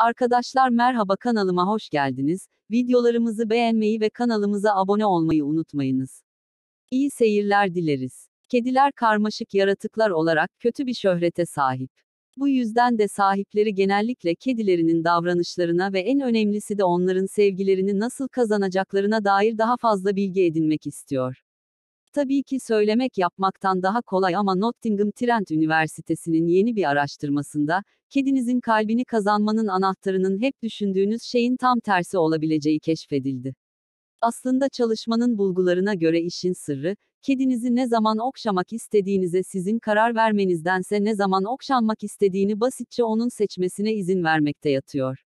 Arkadaşlar merhaba kanalıma hoş geldiniz. Videolarımızı beğenmeyi ve kanalımıza abone olmayı unutmayınız. İyi seyirler dileriz. Kediler karmaşık yaratıklar olarak kötü bir şöhrete sahip. Bu yüzden de sahipleri genellikle kedilerinin davranışlarına ve en önemlisi de onların sevgilerini nasıl kazanacaklarına dair daha fazla bilgi edinmek istiyor. Tabii ki söylemek yapmaktan daha kolay ama Nottingham Trent Üniversitesi'nin yeni bir araştırmasında, kedinizin kalbini kazanmanın anahtarının hep düşündüğünüz şeyin tam tersi olabileceği keşfedildi. Aslında çalışmanın bulgularına göre işin sırrı, kedinizi ne zaman okşamak istediğinize sizin karar vermenizdense ne zaman okşanmak istediğini basitçe onun seçmesine izin vermekte yatıyor.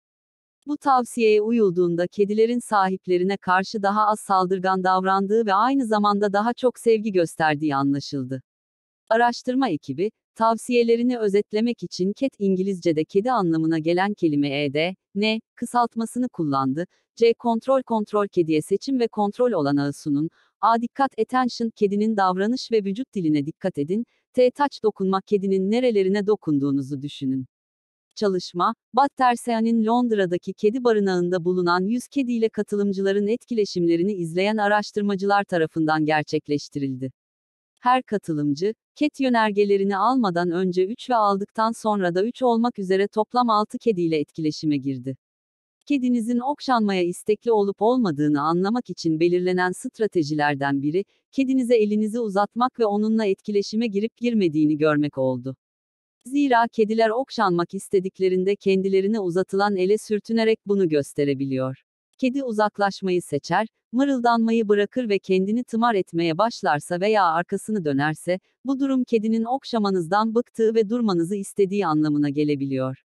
Bu tavsiyeye uyulduğunda kedilerin sahiplerine karşı daha az saldırgan davrandığı ve aynı zamanda daha çok sevgi gösterdiği anlaşıldı. Araştırma ekibi, tavsiyelerini özetlemek için cat İngilizce'de kedi anlamına gelen kelime ed, n, kısaltmasını kullandı, c kontrol kontrol kediye seçim ve kontrol olanağı sunun, a dikkat attention kedinin davranış ve vücut diline dikkat edin, t touch dokunmak kedinin nerelerine dokunduğunuzu düşünün. Çalışma, Battersea'nın Londra'daki kedi barınağında bulunan 100 kediyle katılımcıların etkileşimlerini izleyen araştırmacılar tarafından gerçekleştirildi. Her katılımcı, ket yönergelerini almadan önce 3 ve aldıktan sonra da 3 olmak üzere toplam 6 kediyle etkileşime girdi. Kedinizin okşanmaya istekli olup olmadığını anlamak için belirlenen stratejilerden biri, kedinize elinizi uzatmak ve onunla etkileşime girip girmediğini görmek oldu. Zira kediler okşanmak istediklerinde kendilerine uzatılan ele sürtünerek bunu gösterebiliyor. Kedi uzaklaşmayı seçer, mırıldanmayı bırakır ve kendini tımar etmeye başlarsa veya arkasını dönerse, bu durum kedinin okşamanızdan bıktığı ve durmanızı istediği anlamına gelebiliyor.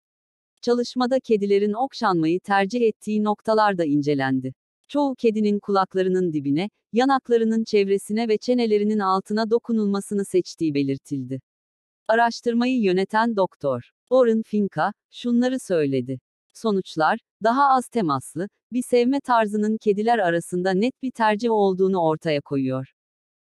Çalışmada kedilerin okşanmayı tercih ettiği noktalar da incelendi. Çoğu kedinin kulaklarının dibine, yanaklarının çevresine ve çenelerinin altına dokunulmasını seçtiği belirtildi. Araştırmayı yöneten doktor Orin Finka şunları söyledi. Sonuçlar, daha az temaslı, bir sevme tarzının kediler arasında net bir tercih olduğunu ortaya koyuyor.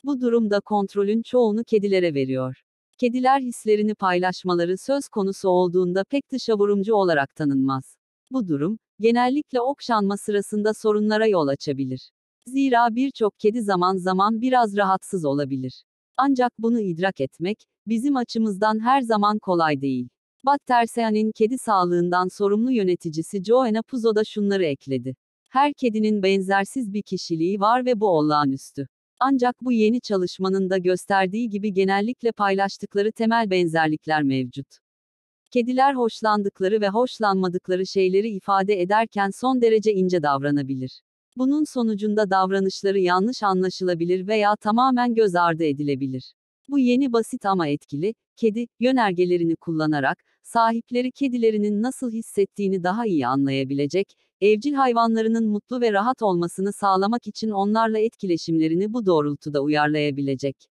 Bu durumda kontrolün çoğunu kedilere veriyor. Kediler hislerini paylaşmaları söz konusu olduğunda pek dışa vurumcu olarak tanınmaz. Bu durum, genellikle okşanma sırasında sorunlara yol açabilir. Zira birçok kedi zaman zaman biraz rahatsız olabilir. Ancak bunu idrak etmek, bizim açımızdan her zaman kolay değil. Battersean'in kedi sağlığından sorumlu yöneticisi Joanna Puzo da şunları ekledi. Her kedinin benzersiz bir kişiliği var ve bu olağanüstü. Ancak bu yeni çalışmanın da gösterdiği gibi genellikle paylaştıkları temel benzerlikler mevcut. Kediler hoşlandıkları ve hoşlanmadıkları şeyleri ifade ederken son derece ince davranabilir. Bunun sonucunda davranışları yanlış anlaşılabilir veya tamamen göz ardı edilebilir. Bu yeni basit ama etkili, kedi yönergelerini kullanarak sahipleri kedilerinin nasıl hissettiğini daha iyi anlayabilecek, evcil hayvanlarının mutlu ve rahat olmasını sağlamak için onlarla etkileşimlerini bu doğrultuda uyarlayabilecek.